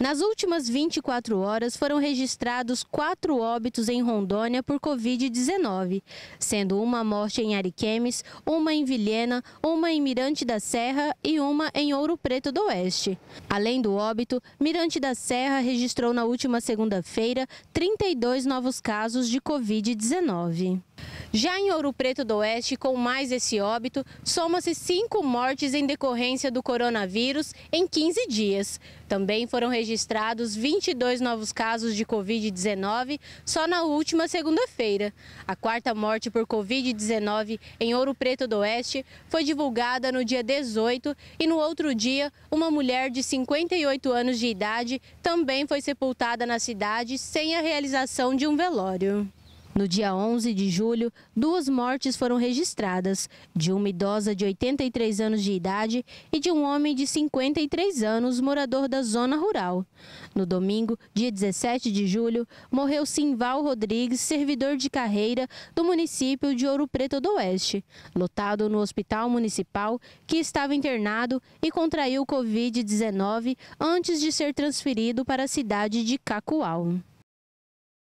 Nas últimas 24 horas foram registrados quatro óbitos em Rondônia por Covid-19, sendo uma morte em Ariquemes, uma em Vilhena, uma em Mirante da Serra e uma em Ouro Preto do Oeste. Além do óbito, Mirante da Serra registrou na última segunda-feira 32 novos casos de Covid-19. Já em Ouro Preto do Oeste, com mais esse óbito, soma-se cinco mortes em decorrência do coronavírus em 15 dias. Também foram registrados 22 novos casos de Covid-19 só na última segunda-feira. A quarta morte por Covid-19 em Ouro Preto do Oeste foi divulgada no dia 18 e no outro dia, uma mulher de 58 anos de idade também foi sepultada na cidade sem a realização de um velório. No dia 11 de julho, duas mortes foram registradas, de uma idosa de 83 anos de idade e de um homem de 53 anos, morador da zona rural. No domingo, dia 17 de julho, morreu Simval Rodrigues, servidor de carreira do município de Ouro Preto do Oeste, lotado no hospital municipal que estava internado e contraiu Covid-19 antes de ser transferido para a cidade de Cacoal.